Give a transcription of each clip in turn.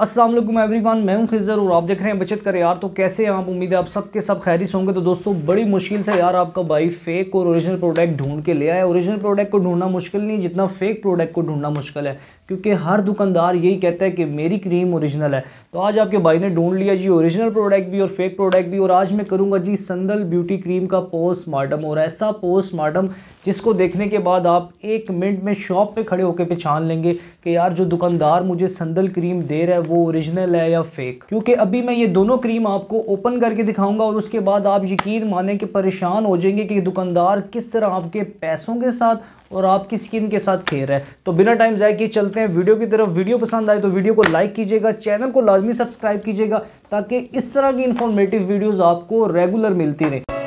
Aslam every one मैं हूं खिजर और आप देख रहे हैं बचत करें यार तो कैसे आप उम्मीद है आप सब के सब खैरिस होंगे तो दोस्तों बड़ी मुश्किल से यार आपका भाई फेक और ओरिजिनल प्रोडक्ट ढूंढ के ले आया ओरिजिनल प्रोडक्ट को ढूंढना मुश्किल नहीं जितना फेक प्रोडक्ट को ढूंढना मुश्किल है क्योंकि हर दुकानदार यही कहता है कि मेरी क्रीम ओरिजिनल है तो आज आपके भाई ने ढूंढ लिया जी ओरिजिनल प्रोडक्ट भी और फेक प्रोडक्ट भी और आज मैं करूँगा जी संदल ब्यूटी क्रीम का पोस्टमार्टम और ऐसा पोस्टमार्टम जिसको देखने के बाद आप एक मिनट में शॉप पर खड़े होकर पहचान लेंगे कि यार जो दुकानदार मुझे संदल क्रीम दे रहा है वो ओरिजिनल है या फेक क्योंकि अभी मैं ये दोनों क्रीम आपको ओपन करके दिखाऊंगा और उसके बाद आप यकीन माने कि परेशान हो जाएंगे कि दुकानदार किस तरह आपके पैसों के साथ और आपकी स्किन के साथ खेल है तो बिना टाइम जाए कि चलते हैं वीडियो की तरफ वीडियो पसंद आए तो वीडियो को लाइक कीजिएगा चैनल को लाजमी सब्सक्राइब कीजिएगा ताकि इस तरह की इन्फॉर्मेटिव वीडियोज़ आपको रेगुलर मिलती रहे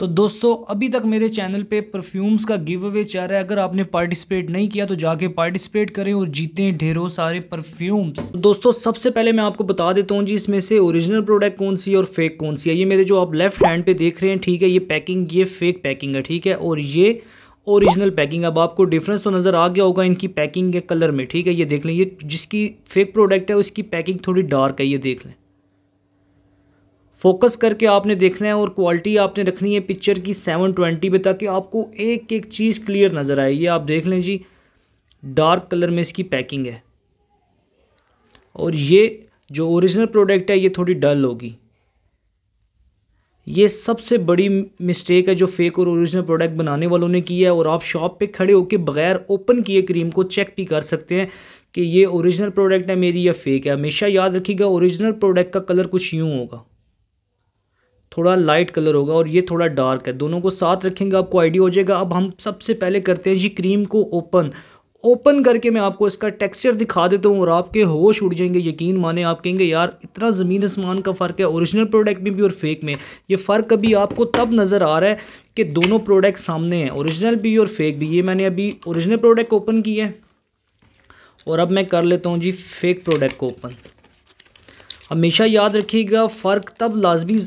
तो दोस्तों अभी तक मेरे चैनल पे परफ्यूम्स का गिव अवे चल रहा है अगर आपने पार्टिसिपेट नहीं किया तो जाके पार्टिसिपेट करें और जीतें ढेरों सारे परफ्यूम्स तो दोस्तों सबसे पहले मैं आपको बता देता हूँ जी इसमें से ओरिजिनल प्रोडक्ट कौन सी है और फेक कौन सी है ये मेरे जो आप लेफ्ट हैंड पे देख रहे हैं ठीक है ये पैकिंग ये फेक पैकिंग है ठीक है और ये ओरिजिनल पैकिंग अब आपको डिफरेंस तो नज़र आ गया होगा इनकी पैकिंग के कलर में ठीक है ये देख लें ये जिसकी फेक प्रोडक्ट है उसकी पैकिंग थोड़ी डार्क है ये देख लें फोकस करके आपने देखना है और क्वालिटी आपने रखनी है पिक्चर की सेवन ट्वेंटी पे ताकि आपको एक एक चीज़ क्लियर नज़र आए ये आप देख लें जी डार्क कलर में इसकी पैकिंग है और ये जो ओरिजिनल प्रोडक्ट है ये थोड़ी डल होगी ये सबसे बड़ी मिस्टेक है जो फेक और ओरिजिनल प्रोडक्ट बनाने वालों ने किया है और आप शॉप पे खड़े होकर बगैर ओपन किए क्रीम को चेक भी कर सकते हैं कि ये ओरिजिनल प्रोडक्ट है मेरी या फेक है हमेशा याद रखिएगा ओरिजिनल प्रोडक्ट का कलर कुछ यूँ होगा थोड़ा लाइट कलर होगा और ये थोड़ा डार्क है दोनों को साथ रखेंगे आपको आइडिया हो जाएगा अब हम सबसे पहले करते हैं जी क्रीम को ओपन ओपन करके मैं आपको इसका टेक्सचर दिखा देता हूँ और आपके होश उड़ जाएंगे यकीन माने आप कहेंगे यार इतना ज़मीन आसमान का फ़र्क है ओरिजिनल प्रोडक्ट में भी और फेक में ये फ़र्क अभी आपको तब नज़र आ रहा है कि दोनों प्रोडक्ट सामने हैं ओरिजिनल भी और फेक भी ये मैंने अभी ओरिजिनल प्रोडक्ट ओपन किया है और अब मैं कर लेता हूँ जी फेक प्रोडक्ट को ओपन हमेशा याद रखिएगा फ़र्क तब लाजमी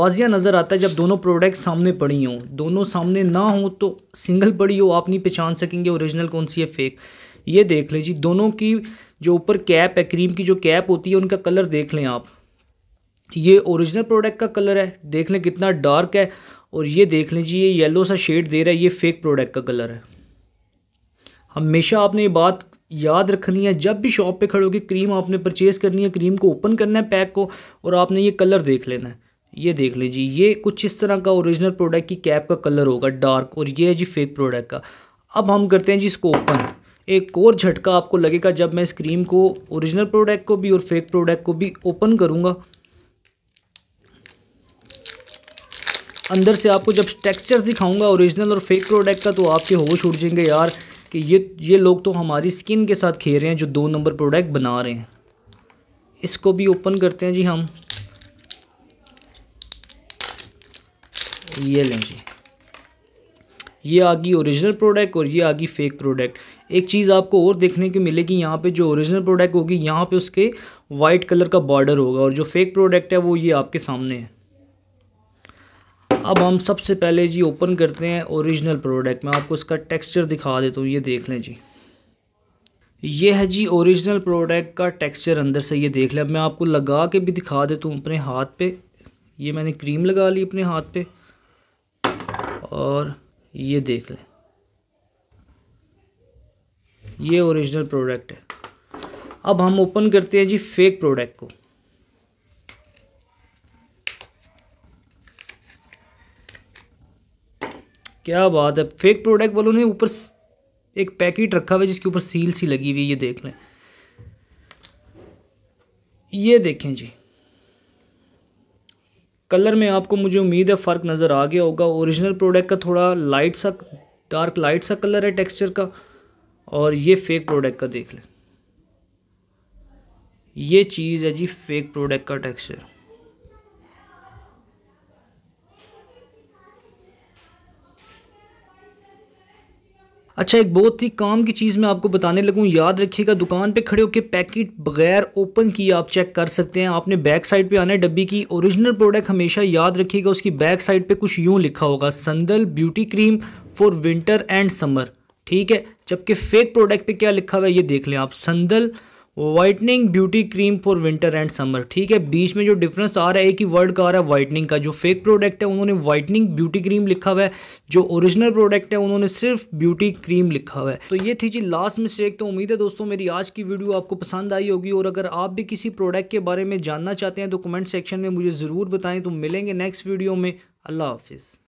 वाजिया नज़र आता है जब दोनों प्रोडक्ट सामने पड़ी हों दोनों सामने ना हो तो सिंगल पड़ी हो आप नहीं पहचान सकेंगे ओरिजिनल कौन सी है फेक ये देख लें जी दोनों की जो ऊपर कैप है क्रीम की जो कैप होती है उनका कलर देख लें आप ये ओरिजिनल प्रोडक्ट का कलर है देख लें कितना डार्क है और ये देख लें जी ये येलो सा शेड दे रहा है ये फेक प्रोडक्ट का कलर है हमेशा आपने ये बात याद रखनी है जब भी शॉप पे खड़े होगी क्रीम आपने परचेज़ करनी है क्रीम को ओपन करना है पैक को और आपने ये कलर देख लेना है ये देख लीजिए ये कुछ इस तरह का ओरिजिनल प्रोडक्ट की कैप का कलर होगा डार्क और ये है जी फेक प्रोडक्ट का अब हम करते हैं जी इसको ओपन एक और झटका आपको लगेगा जब मैं इस क्रीम को ओरिजिनल प्रोडक्ट को भी और फेक प्रोडक्ट को भी ओपन करूँगा अंदर से आपको जब टेक्सचर दिखाऊंगा ओरिजिनल और फेक प्रोडक्ट का तो आपके होश उड़ जाएंगे यार कि ये ये लोग तो हमारी स्किन के साथ खेल रहे हैं जो दो नंबर प्रोडक्ट बना रहे हैं इसको भी ओपन करते हैं जी हम ये लें जी ये आ गई ओरिजिनल प्रोडक्ट और ये आ गई फेक प्रोडक्ट एक चीज़ आपको और देखने को मिलेगी यहाँ पे जो ओरिजिनल प्रोडक्ट होगी यहाँ पे उसके वाइट कलर का बॉर्डर होगा और जो फेक प्रोडक्ट है वो ये आपके सामने है अब हम सबसे पहले जी ओपन करते हैं ओरिजिनल प्रोडक्ट मैं आपको इसका टेक्सचर दिखा देता हूँ ये देख लें जी ये है जी ओरिजिनल प्रोडक्ट का टेक्सचर अंदर से ये देख लें अब मैं आपको लगा के भी दिखा देता हूँ अपने हाथ पे ये मैंने क्रीम लगा ली अपने हाथ पे और ये देख लें ये ओरिजिनल प्रोडक्ट है अब हम ओपन करते हैं जी फेक प्रोडक्ट को क्या बात है फेक प्रोडक्ट वालों ने ऊपर एक पैकेट रखा हुआ है जिसके ऊपर सील सी लगी हुई है ये देख लें ये देखें जी कलर में आपको मुझे उम्मीद है फ़र्क नज़र आ गया होगा ओरिजिनल प्रोडक्ट का थोड़ा लाइट सा डार्क लाइट सा कलर है टेक्सचर का और ये फेक प्रोडक्ट का देख लें ये चीज़ है जी फेक प्रोडक्ट का टेक्सचर अच्छा एक बहुत ही काम की चीज़ मैं आपको बताने लगूँ याद रखिएगा दुकान पे खड़े होकर पैकेट बगैर ओपन किए आप चेक कर सकते हैं आपने बैक साइड पे आना है डब्बी की ओरिजिनल प्रोडक्ट हमेशा याद रखिएगा उसकी बैक साइड पे कुछ यूँ लिखा होगा sandal beauty cream for winter and summer ठीक है जबकि फेक प्रोडक्ट पर क्या लिखा हुआ है ये देख लें आप sandal whitening beauty cream for winter and summer ठीक है बीच में जो डिफरेंस आ रहा है एक ही वर्ड का आ रहा है वाइटनिंग का जो फेक प्रोडक्ट है उन्होंने वाइटनिंग ब्यूटी क्रीम लिखा हुआ है जो ओरिजिनल प्रोडक्ट है उन्होंने सिर्फ ब्यूटी क्रीम लिखा हुआ है तो ये थी जी लास्ट मिस्टेक तो उम्मीद है दोस्तों मेरी आज की वीडियो आपको पसंद आई होगी और अगर आप भी किसी प्रोडक्ट के बारे में जानना चाहते हैं तो कमेंट सेक्शन में मुझे ज़रूर बताएं तो मिलेंगे नेक्स्ट वीडियो में अल्लाह हाफिज़